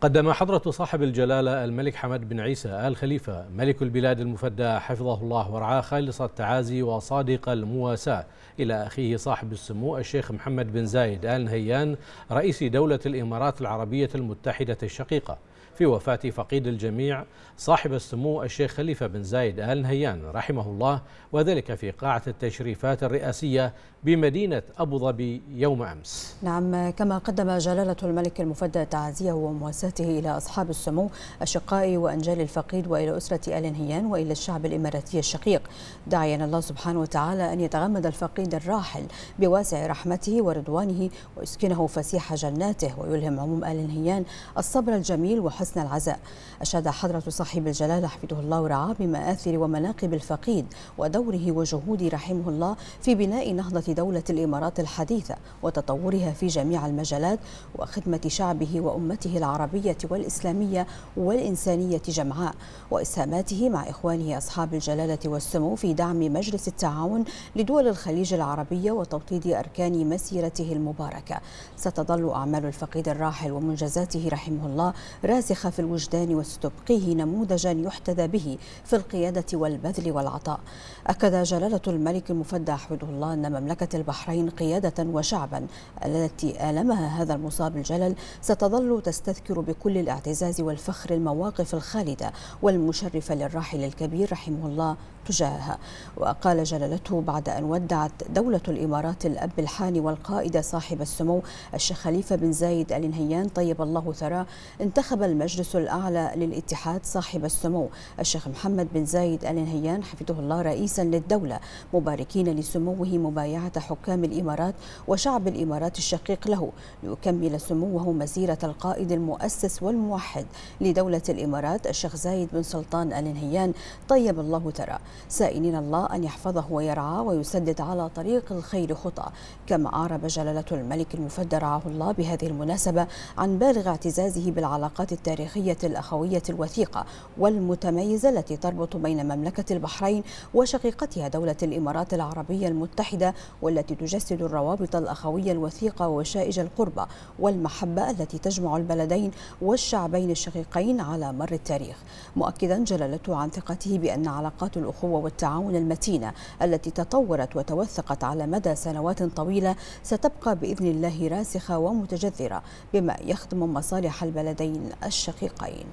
قدم حضرة صاحب الجلالة الملك حمد بن عيسى آل خليفة ملك البلاد المفدى حفظه الله ورعاه خالص التعازي وصادق المواساة إلى أخيه صاحب السمو الشيخ محمد بن زايد آل نهيان رئيس دولة الإمارات العربية المتحدة الشقيقة في وفاة فقيد الجميع صاحب السمو الشيخ خليفة بن زايد آل نهيان رحمه الله وذلك في قاعة التشريفات الرئاسية بمدينة أبو ظبي يوم أمس نعم كما قدم جلالة الملك المفدى تعزيه ومواساته إلى أصحاب السمو أشقاء وأنجال الفقيد وإلى أسرة آل نهيان وإلى الشعب الإماراتي الشقيق داعيا الله سبحانه وتعالى أن يتغمد الفقيد الراحل بواسع رحمته ورضوانه ويسكنه فسيح جناته ويلهم عموم آل نهيان الصبر الجميل وحسن حسن العزاء أشاد حضرة صاحب الجلالة حفظه الله ورعاه بمآثر ومناقب الفقيد ودوره وجهود رحمه الله في بناء نهضة دولة الإمارات الحديثة وتطورها في جميع المجالات وخدمة شعبه وأمته العربية والإسلامية والإنسانية جمعاء وإسهاماته مع إخوانه أصحاب الجلالة والسمو في دعم مجلس التعاون لدول الخليج العربية وتوطيد أركان مسيرته المباركة ستظل أعمال الفقيد الراحل ومنجزاته رحمه الله راسخة راسخة في الوجدان وستبقيه نموذجا يحتذى به في القيادة والبذل والعطاء أكد جلالة الملك المفدى حفظه الله أن مملكة البحرين قيادة وشعبا التي آلمها هذا المصاب الجلل ستظل تستذكر بكل الاعتزاز والفخر المواقف الخالدة والمشرفة للراحل الكبير رحمه الله تجاهها وقال جلالته بعد أن ودعت دولة الإمارات الأب الحاني والقائد صاحب السمو الشيخ خليفة بن زايد آل نهيان طيب الله ثراه انتخب المجلس الأعلى للاتحاد صاحب السمو الشيخ محمد بن زايد آل نهيان حفظه الله رئيسا للدولة مباركين لسموه مبايعة حكام الإمارات وشعب الإمارات الشقيق له ليكمل سموه مسيرة القائد المؤسس والموحد لدولة الإمارات الشيخ زايد بن سلطان آل نهيان طيب الله ترى سائلين الله أن يحفظه ويرعاه ويسدد على طريق الخير خطى كما أعرب جلالة الملك المفدى رعاه الله بهذه المناسبة عن بالغ اعتزازه بالعلاقات التاريخية التاريخية الأخوية الوثيقة والمتميزة التي تربط بين مملكة البحرين وشقيقتها دولة الإمارات العربية المتحدة والتي تجسد الروابط الأخوية الوثيقة وشائج القربة والمحبة التي تجمع البلدين والشعبين الشقيقين على مر التاريخ مؤكدا جلالته عن ثقته بأن علاقات الأخوة والتعاون المتينة التي تطورت وتوثقت على مدى سنوات طويلة ستبقى بإذن الله راسخة ومتجذرة بما يخدم مصالح البلدين الشعبين الشقيقين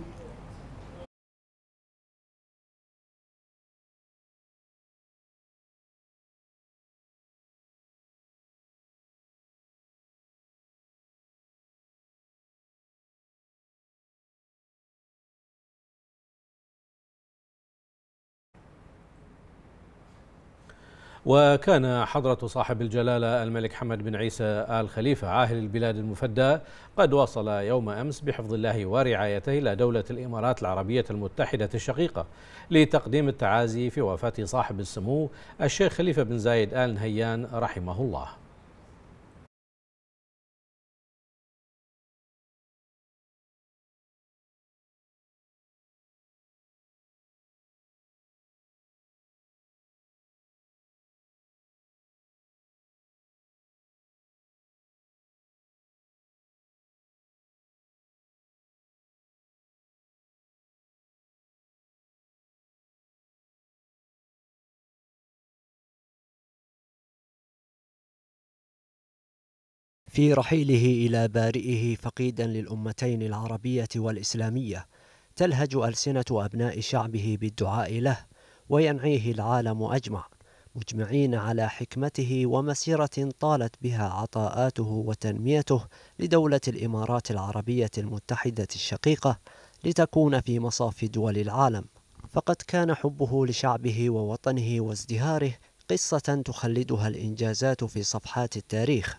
وكان حضرة صاحب الجلالة الملك حمد بن عيسى آل خليفة عاهل البلاد المفدى قد وصل يوم أمس بحفظ الله ورعايته إلى دولة الإمارات العربية المتحدة الشقيقة لتقديم التعازي في وفاة صاحب السمو الشيخ خليفة بن زايد آل نهيان رحمه الله في رحيله إلى بارئه فقيدا للأمتين العربية والإسلامية تلهج ألسنة أبناء شعبه بالدعاء له وينعيه العالم أجمع مجمعين على حكمته ومسيرة طالت بها عطاءاته وتنميته لدولة الإمارات العربية المتحدة الشقيقة لتكون في مصاف دول العالم فقد كان حبه لشعبه ووطنه وازدهاره قصة تخلدها الإنجازات في صفحات التاريخ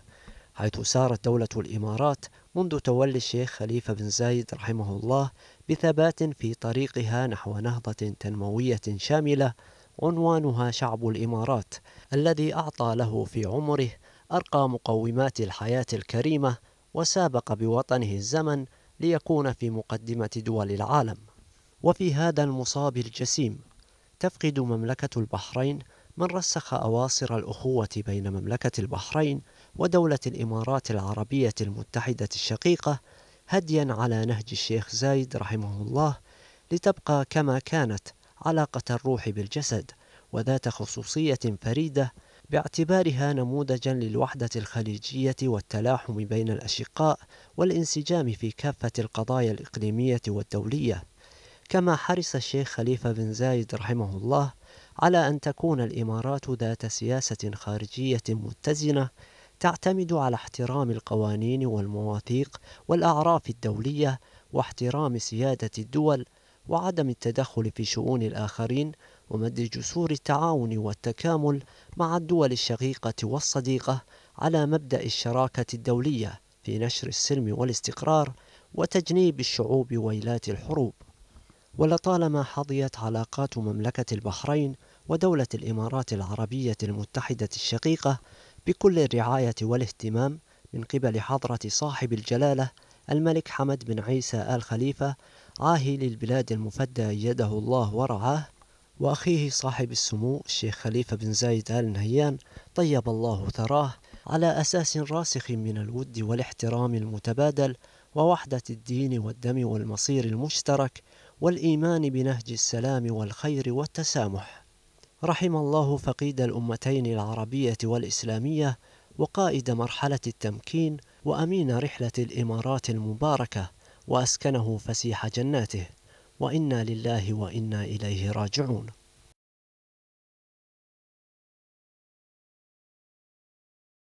حيث سارت دولة الإمارات منذ تولي الشيخ خليفة بن زايد رحمه الله بثبات في طريقها نحو نهضة تنموية شاملة عنوانها شعب الإمارات الذي أعطى له في عمره أرقى مقومات الحياة الكريمة وسابق بوطنه الزمن ليكون في مقدمة دول العالم وفي هذا المصاب الجسيم تفقد مملكة البحرين من رسخ أواصر الأخوة بين مملكة البحرين ودولة الإمارات العربية المتحدة الشقيقة هديا على نهج الشيخ زايد رحمه الله لتبقى كما كانت علاقة الروح بالجسد وذات خصوصية فريدة باعتبارها نموذجا للوحدة الخليجية والتلاحم بين الأشقاء والانسجام في كافة القضايا الإقليمية والدولية كما حرص الشيخ خليفة بن زايد رحمه الله على أن تكون الإمارات ذات سياسة خارجية متزنة تعتمد على احترام القوانين والمواثيق والأعراف الدولية واحترام سيادة الدول وعدم التدخل في شؤون الآخرين ومد جسور التعاون والتكامل مع الدول الشقيقة والصديقة على مبدأ الشراكة الدولية في نشر السلم والاستقرار وتجنيب الشعوب ويلات الحروب ولطالما حظيت علاقات مملكة البحرين ودولة الإمارات العربية المتحدة الشقيقة بكل الرعاية والاهتمام من قبل حضرة صاحب الجلالة الملك حمد بن عيسى آل خليفة عاهل البلاد المفدى أيده الله ورعاه وأخيه صاحب السمو الشيخ خليفة بن زايد آل نهيان طيب الله ثراه على أساس راسخ من الود والاحترام المتبادل ووحدة الدين والدم والمصير المشترك والإيمان بنهج السلام والخير والتسامح رحم الله فقيد الأمتين العربية والإسلامية وقائد مرحلة التمكين وأمين رحلة الإمارات المباركة وأسكنه فسيح جناته وإنا لله وإنا إليه راجعون